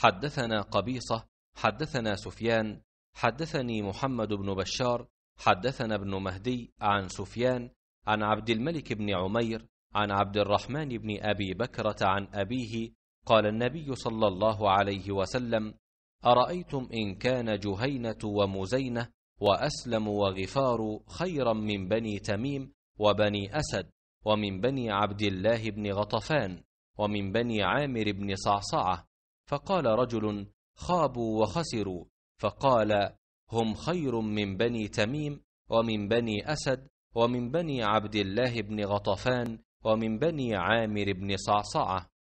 حدثنا قبيصة حدثنا سفيان حدثني محمد بن بشار حدثنا ابن مهدي عن سفيان عن عبد الملك بن عمير عن عبد الرحمن بن أبي بكرة عن أبيه قال النبي صلى الله عليه وسلم أرأيتم إن كان جهينة ومزينة وأسلم وغفار خيرا من بني تميم وبني أسد ومن بني عبد الله بن غطفان ومن بني عامر بن صعصعة فقال رجل خابوا وخسروا فقال هم خير من بني تميم ومن بني أسد ومن بني عبد الله بن غطفان ومن بني عامر بن صعصعة